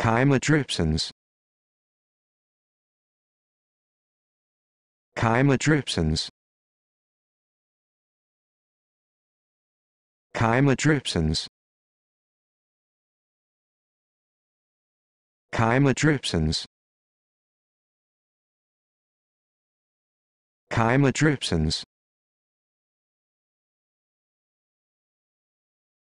Chymotrypsins Chymotrypsins Chymotrypsins Chymotrypsins Chymotrypsins